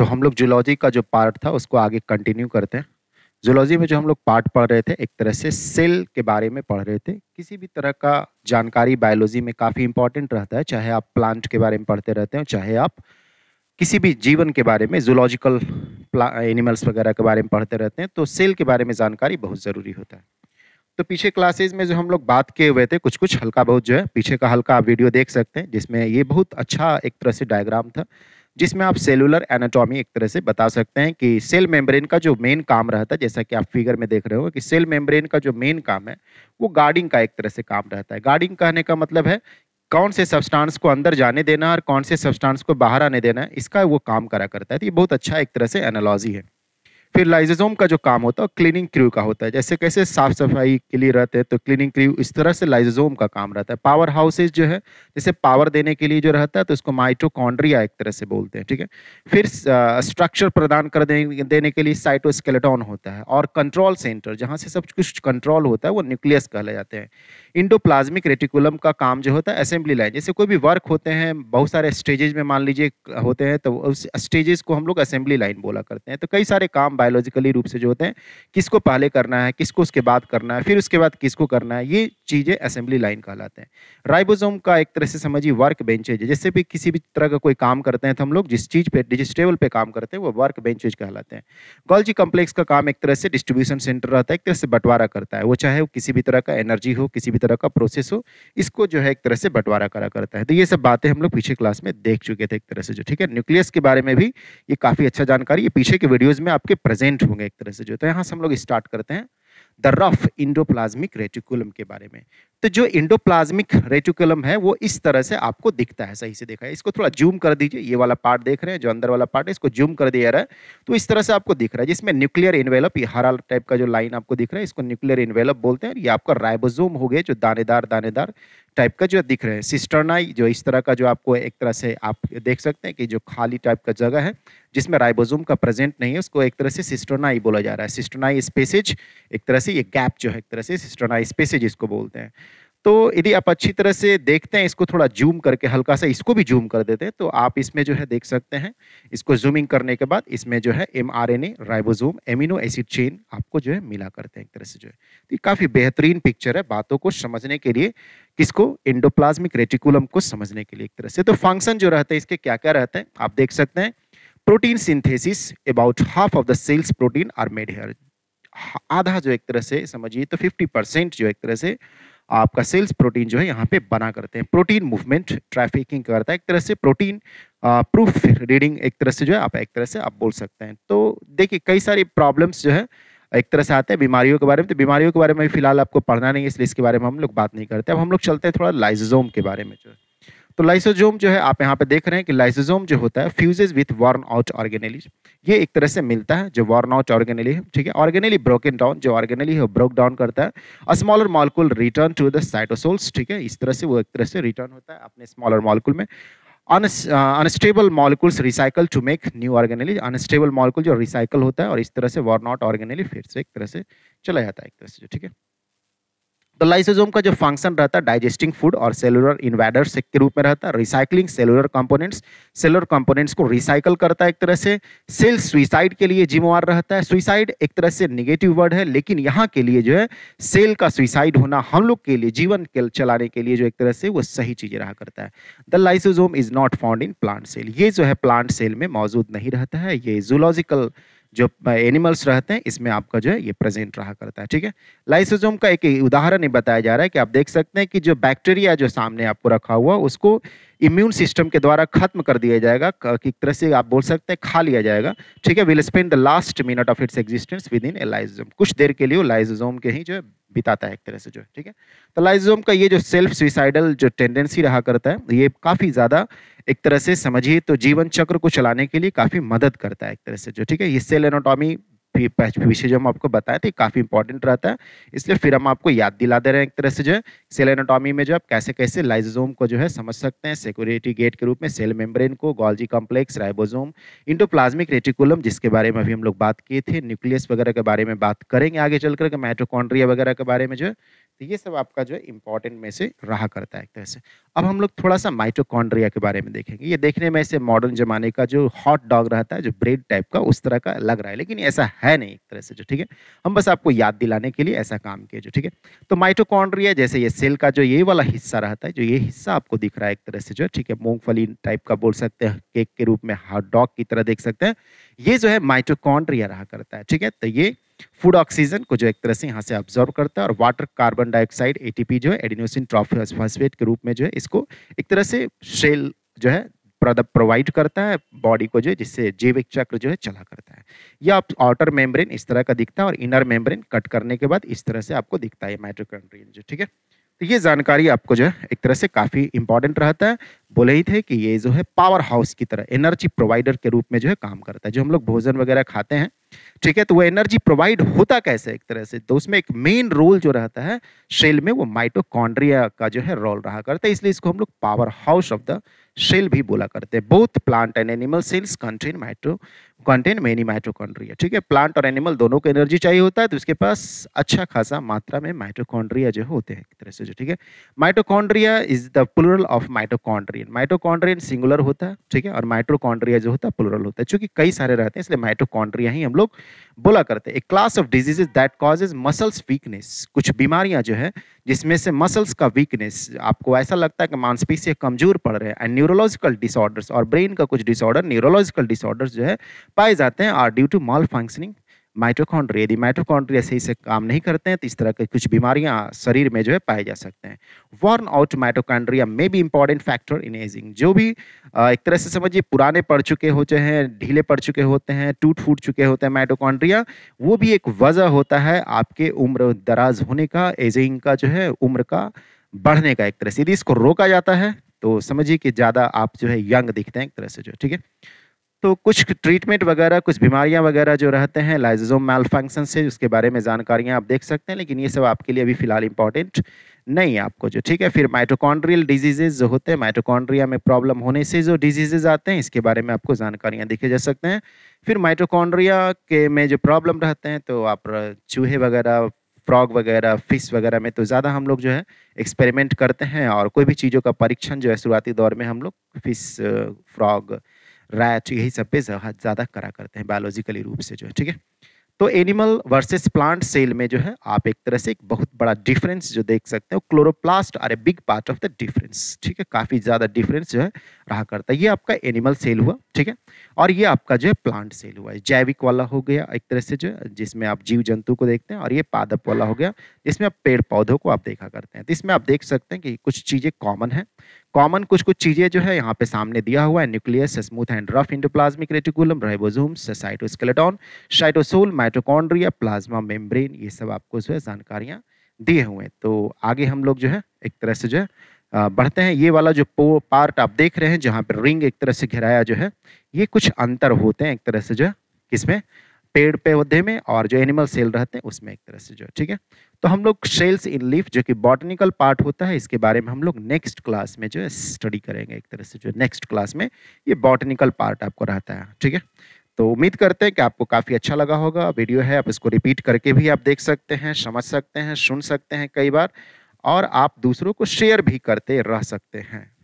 तो हम लोग जूलॉजी का जो पार्ट था उसको आगे कंटिन्यू करते हैं जूलॉजी में जो हम लोग पार्ट पढ़ रहे थे एक तरह से सेल के बारे में पढ़ रहे थे किसी भी तरह का जानकारी बायोलॉजी में काफ़ी इंपॉर्टेंट रहता है चाहे आप प्लांट के बारे में पढ़ते रहते हो चाहे आप किसी भी जीवन के बारे में जूलॉजिकल एनिमल्स वगैरह के बारे में पढ़ते रहते हैं तो सेल के बारे में जानकारी बहुत ज़रूरी होता है तो पीछे क्लासेज में जो हम लोग बात किए हुए थे कुछ कुछ हल्का बहुत जो है पीछे का हल्का आप वीडियो देख सकते हैं जिसमें ये बहुत अच्छा एक तरह से डायग्राम था जिसमें आप सेलुलर एनाटॉमी एक तरह से बता सकते हैं कि सेल मेम्ब्रेन का जो मेन काम रहता है जैसा कि आप फिगर में देख रहे हो कि सेल मेम्ब्रेन का जो मेन काम है वो गार्डिंग का एक तरह से काम रहता है गार्डिंग कहने का मतलब है कौन से सब्सटेंस को अंदर जाने देना और कौन से सब्सटेंस को बाहर आने देना इसका वो काम करा करता है तो ये बहुत अच्छा एक तरह से एनालॉजी है फिर लाइजोजोम का जो काम होता है क्लीनिंग क्रू का होता है जैसे कैसे साफ सफाई के लिए रहते हैं तो क्लीनिंग क्रू इस तरह से लाइजोजोम का काम रहता है पावर हाउसेज जो है जैसे पावर देने के लिए जो रहता है तो उसको माइटोकॉन्ड्रिया एक तरह से बोलते हैं ठीक है फिर स्ट्रक्चर प्रदान कर देने के लिए साइटोस्केलेटॉन होता है और कंट्रोल सेंटर जहाँ से सब कुछ कंट्रोल होता है वो न्यूक्लियस कहले जाते हैं इंडोप्लाज्मिक रेटिकुलम का काम जो होता है असेंबली लाइन जैसे कोई भी वर्क होते हैं बहुत सारे स्टेजेज में मान लीजिए होते हैं तो उस स्टेजेस को हम लोग असेंबली लाइन बोला करते हैं तो कई सारे काम बायोलॉजिकली रूप से जो होते हैं किसको पहले करना है किसको उसके बाद करना है फिर उसके बाद किसको करना है ये चीज़ें असेंबली लाइन कहलाते हैं राइबोसोम का एक तरह से समझिए वर्क बेंचेज जैसे भी किसी भी तरह का कोई काम करते हैं तो हम लोग जिस चीज़ पर डिजिस्टेबल पर काम करते हैं वो वर्क बेंचेज कहलाते हैं गोल्जी कॉम्प्लेक्स का काम एक तरह से डिस्ट्रीब्यूशन सेंटर रहता है एक तरह से बंटवारा करता है वो चाहे वो किसी भी तरह का एनर्जी हो किसी भी तरह का प्रोसेस हो इसको जो है एक तरह से बंटवारा करा करता है तो ये सब बातें हम लोग पीछे क्लास में देख चुके थे एक तरह से जो ठीक है न्यूक्लियस के बारे में भी ये काफ़ी अच्छा जानकारी ये पीछे के वीडियोज़ में आपके प्रेजेंट होंगे एक तरह से जो तो यहाँ से हम लोग स्टार्ट करते हैं द रफ इंडोप्लाज्मिक रेटिकुलम के बारे में तो जो इंडोप्लाज्मिक रेटिकुलम है वो इस तरह से आपको दिखता है सही से देखा है इसको थोड़ा जूम कर दीजिए ये वाला पार्ट देख रहे हैं जो अंदर वाला पार्ट है इसको जूम कर दिया रहा है तो इस तरह से आपको दिख रहा है जिसमें न्यूक्लियर इन्वेलप ये हरा टाइप का जो लाइन आपको दिख रहा है इसको न्यूक्लियर इन्वेलप बोलते हैं ये आपका राइबोजोम हो गया जो दानेदार दानेदार टाइप का जो दिख रहे हैं सिस्टरनाई जो इस तरह का जो आपको एक तरह से आप देख सकते हैं कि जो खाली टाइप का जगह है जिसमें राइबोजोम का प्रेजेंट नहीं है उसको एक तरह से सिस्टोनाई बोला जा रहा है सिस्टर्नाई स्पेसेज एक तरह से ये गैप जो है एक तरह से सिस्टर्नाई स्पेसेज इसको बोलते हैं तो यदि आप अच्छी तरह से देखते हैं इसको थोड़ा जूम करके हल्का सा इसको भी जूम कर देते हैं तो आप इसमें जो है देख सकते हैं इसको जूमिंग करने के बाद इसमें जो है M R N A ribosome amino acid chain आपको जो है मिला करते हैं एक तरह से जो है तो काफ़ी बेहतरीन पिक्चर है बातों को समझने के लिए किसको इंडोप्लाज्मिक रेटिकुलम को समझने के लिए एक तरह से तो फंक्शन जो रहता है इसके क्या क्या रहते हैं आप देख सकते हैं protein synthesis about half of the cells protein are made here आधा जो एक तरह से समझिए तो फिफ्टी परसेंट जो एक तरह से आपका सेल्स प्रोटीन जो है यहाँ पे बना करते हैं प्रोटीन मूवमेंट ट्रैफिकिंग करता है एक तरह से प्रोटीन प्रूफ रीडिंग एक तरह से जो है आप एक तरह से आप बोल सकते हैं तो देखिए कई सारी प्रॉब्लम्स जो है एक तरह से आते हैं बीमारियों के बारे में तो बीमारियों के बारे में फिलहाल आपको पढ़ना नहीं है इसलिए इसके बारे में हम लोग बात नहीं करते अब हम लोग चलते हैं थोड़ा लाइजोम के बारे में जो है तो लाइसोजोम जो है आप यहाँ पे देख रहे हैं कि लाइसोजोम जो होता है fuses with worn out organelle ये एक तरह से मिलता है जो वार्न आउट ऑर्गेनेली है ठीक है ऑर्गेनेली ब्रोकन डाउन जो ऑर्गेनेली है ब्रोक डाउन करता है smaller molecule return to the cytosols ठीक है इस तरह से वो एक तरह से रिटर्न होता है अपने स्मॉलर मॉलिकुल में unstable molecules recycle to make new organelle unstable molecule जो रिसाइकल होता है और इस तरह से वार्न आउट ऑर्गेनेली फिर से एक तरह से चला जाता है एक तरह से ठीक है तो लाइसोजोम का जो फंक्शन रहता है डाइजेस्टिंग फूड और सेलुलर इन्वेडर्स के रूप में रहता है recycling cellular components cellular components को रिसाइकल करता है एक तरह से सेल सुइसाइड के लिए जिम्मेवार रहता है सुइसाइड एक तरह से निगेटिव वर्ड है लेकिन यहाँ के लिए जो है सेल का सुइसाइड होना हम लोग के लिए जीवन के चलाने के लिए जो एक तरह से वो सही चीज़ रहा करता है the lysosome is not found in plant cell ये जो है प्लांट सेल में मौजूद नहीं रहता है ये जूलॉजिकल जो एनिमल्स रहते हैं इसमें आपका जो है ये प्रेजेंट रहा करता है ठीक है लाइसोजोम का एक उदाहरण ही बताया जा रहा है कि आप देख सकते हैं कि जो बैक्टीरिया जो सामने आपको रखा हुआ उसको इम्यून सिस्टम के द्वारा खत्म कर दिया जाएगा एक तरह से आप बोल सकते हैं खा लिया जाएगा ठीक है will spend the last minute of its existence within a lysosome कुछ देर के लिए लाइजोम के ही जो है बिताता है एक तरह से जो ठीक है तो लाइजोम का ये जो सेल्फ सुइसाइडल जो टेंडेंसी रहा करता है ये काफ़ी ज़्यादा एक तरह से समझिए तो जीवन चक्र को चलाने के लिए काफ़ी मदद करता है एक तरह से जो ठीक है ये सेल एनाटॉमी विषय जो हम आपको बताए थे काफ़ी इंपॉर्टेंट रहता है इसलिए फिर हम आपको याद दिला दे रहे हैं एक तरह से जो है सेल एनाटॉमी में जो आप कैसे कैसे लाइजोम को जो है समझ सकते हैं सिक्योरिटी गेट के रूप में सेल मेम्ब्रेन को Golgi complex ribosome endoplasmic reticulum जिसके बारे में अभी हम लोग बात किए थे न्यूक्लियस वगैरह के बारे में बात करेंगे आगे चल करके माइट्रोकॉन्ड्रिया वगैरह के बारे में जो तो ये सब आपका जो है इम्पॉर्टेंट में से रहा करता है एक तरह से अब हम लोग थोड़ा सा माइटोकॉन्ड्रिया के बारे में देखेंगे ये देखने में ऐसे मॉडर्न जमाने का जो हॉट डॉग रहता है जो ब्रेड टाइप का उस तरह का लग रहा है लेकिन ऐसा है नहीं एक तरह से जो ठीक है हम बस आपको याद दिलाने के लिए ऐसा काम किए जो ठीक है तो माइटोकॉन्ड्रिया जैसे ये सेल का जो ये वाला हिस्सा रहता है जो ये हिस्सा आपको दिख रहा है एक तरह से जो ठीक है मूंगफली टाइप का बोल सकते हैं केक के रूप में हॉट डॉग की तरह देख सकते हैं ये जो है माइटोकॉन्ड्रिया रहा करता है ठीक है तो ये फूड ऑक्सीजन को जो एक तरह से यहाँ से ऑब्जॉर्व करता है और वाटर कार्बन डाइऑक्साइड एटीपी जो है एडिनोसिन ट्रॉफॉस्फेट के रूप में जो है इसको एक तरह से शेल जो है प्रोवाइड करता है बॉडी को जो है जिससे जैविक चक्र जो है चला करता है या आप आउटर मेम्ब्रेन इस तरह का दिखता है और इनर मेम्ब्रेन कट करने के बाद इस तरह से आपको दिखता है माइट्रोकॉन्ड्रियन जो ठीक है तो ये जानकारी आपको जो है एक तरह से काफ़ी इंपॉर्टेंट रहता है बोले ही थे कि ये जो है पावर हाउस की तरह एनर्जी प्रोवाइडर के रूप में जो है काम करता है जो हम लोग भोजन वगैरह खाते हैं ठीक है तो वो एनर्जी प्रोवाइड होता कैसे एक तरह से तो उसमें एक मेन रोल जो रहता है शेल में वो माइटोकॉन्ड्रिया का जो है रोल रहा करता है इसलिए इसको हम लोग power house of the cell भी बोला करते हैं both plant and animal cells contain mito contain many mitochondria ठीक है प्लांट और एनिमल दोनों को एनर्जी चाहिए होता है तो उसके पास अच्छा खासा मात्रा में माइटोकॉन्ड्रिया जो होते हैं एक तरह से जो ठीक है mitochondria is the plural of mitochondria mitochondrion mitochondrion singular होता है ठीक है और माइटोकॉन्ड्रिया जो होता है प्लुरल होता है चूंकि कई सारे रहते हैं इसलिए माइटोकॉन्ड्रिया ही हम लोग बोला करते हैं a class of diseases that causes muscles weakness कुछ बीमारियां जो है जिसमें से मसल्स का वीकनेस आपको ऐसा लगता है कि मांसपेशियाँ कमजोर पड़ रहे हैं एंड न्यूरोलॉजिकल डिसऑर्डर्स और ब्रेन का कुछ डिसऑर्डर न्यूरोलॉजिकल डिसऑर्डर्स जो है पाए जाते हैं are due to malfunctioning mitochondria यदि माइटोकॉन्ड्रिया सही से काम नहीं करते हैं तो इस तरह के कुछ बीमारियां शरीर में जो है पाए जा सकते हैं वर्न आउट माइटोकॉन्ड्रिया मे भी इंपॉर्टेंट फैक्टर इन एजिंग जो भी एक तरह से समझिए पुराने पड़ चुके होते हैं ढीले पड़ चुके होते हैं टूट फूट चुके होते हैं माइटोकॉन्ड्रिया वो भी एक वजह होता है आपके उम्र दराज होने का एजिंग का जो है उम्र का बढ़ने का एक तरह से यदि इसको रोका जाता है तो समझिए कि ज़्यादा आप जो है यंग दिखते हैं एक तरह से जो ठीक है तो कुछ ट्रीटमेंट वगैरह कुछ बीमारियां वगैरह जो रहते हैं लाइजोम मेल फंक्शन से उसके बारे में जानकारियां आप देख सकते हैं लेकिन ये सब आपके लिए अभी फिलहाल इंपॉर्टेंट नहीं है आपको जो ठीक है फिर माइटोकॉन्ड्रियल डिजीजेज जो होते हैं माइटोकॉन्ड्रिया में प्रॉब्लम होने से जो डिजीजेज आते हैं इसके बारे में आपको जानकारियाँ देखे जा सकते हैं फिर माइटोकॉन्ड्रिया के में जो प्रॉब्लम रहते हैं तो आप चूहे वगैरह फ्रॉग वगैरह फिश वगैरह में तो ज़्यादा हम लोग जो है एक्सपेरिमेंट करते हैं और कोई भी चीज़ों का परीक्षण जो है शुरुआती दौर में हम लोग फिश फ्रॉग रैच यही सब पे ज़्यादा करा करते हैं बायोलॉजिकली रूप से जो है ठीक है तो एनिमल वर्सेस प्लांट सेल में जो है आप एक तरह से एक बहुत बड़ा डिफरेंस जो देख सकते हो chloroplast are a big part of the difference ठीक है काफ़ी ज़्यादा डिफरेंस जो है रहा करता है ये आपका एनिमल सेल हुआ ठीक है और ये आपका जो है प्लांट सेल हुआ जैविक वाला हो गया एक तरह से जो जिसमें आप जीव जंतु को देखते हैं और ये पादप वाला हो गया जिसमें आप पेड़ पौधों को आप देखा करते हैं तो इसमें आप देख सकते हैं कि कुछ चीज़ें कॉमन है कॉमन कुछ कुछ चीजें जो है यहाँ पे सामने दिया हुआ है nucleus smooth and rough endoplasmic reticulum ribosome cytoskeleton cytosol mitochondria plasma membrane ये सब आपको जो है जानकारियाँ दिए हुए हैं तो आगे हम लोग जो है एक तरह से जो है बढ़ते हैं ये वाला जो पार्ट आप देख रहे हैं जहाँ पर रिंग एक तरह से घिराया जो है ये कुछ अंतर होते हैं एक तरह से जो है किसमें पेड़ पौधे में और जो एनिमल सेल रहते हैं उसमें एक तरह से जो ठीक है तो हम लोग सेल्स इन लीफ जो कि बॉटनिकल पार्ट होता है इसके बारे में हम लोग नेक्स्ट क्लास में जो है स्टडी करेंगे एक तरह से जो नेक्स्ट क्लास में ये बॉटनिकल पार्ट आपको रहता है ठीक है तो उम्मीद करते हैं कि आपको काफ़ी अच्छा लगा होगा वीडियो है आप इसको रिपीट करके भी आप देख सकते हैं समझ सकते हैं सुन सकते हैं कई बार और आप दूसरों को शेयर भी करते रह सकते हैं